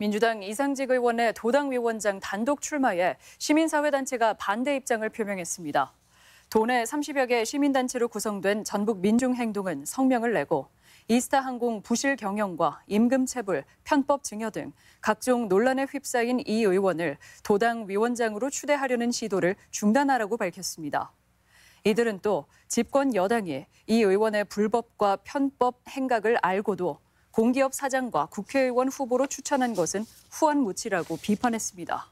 민주당 이상직 의원의 도당 위원장 단독 출마에 시민사회단체가 반대 입장을 표명했습니다. 도내 30여 개 시민단체로 구성된 전북 민중행동은 성명을 내고 이스타 항공 부실 경영과 임금 체불, 편법 증여 등 각종 논란에 휩싸인 이 의원을 도당 위원장으로 추대하려는 시도를 중단하라고 밝혔습니다. 이들은 또 집권 여당이 이 의원의 불법과 편법 행각을 알고도 공기업 사장과 국회의원 후보로 추천한 것은 후안무치라고 비판했습니다.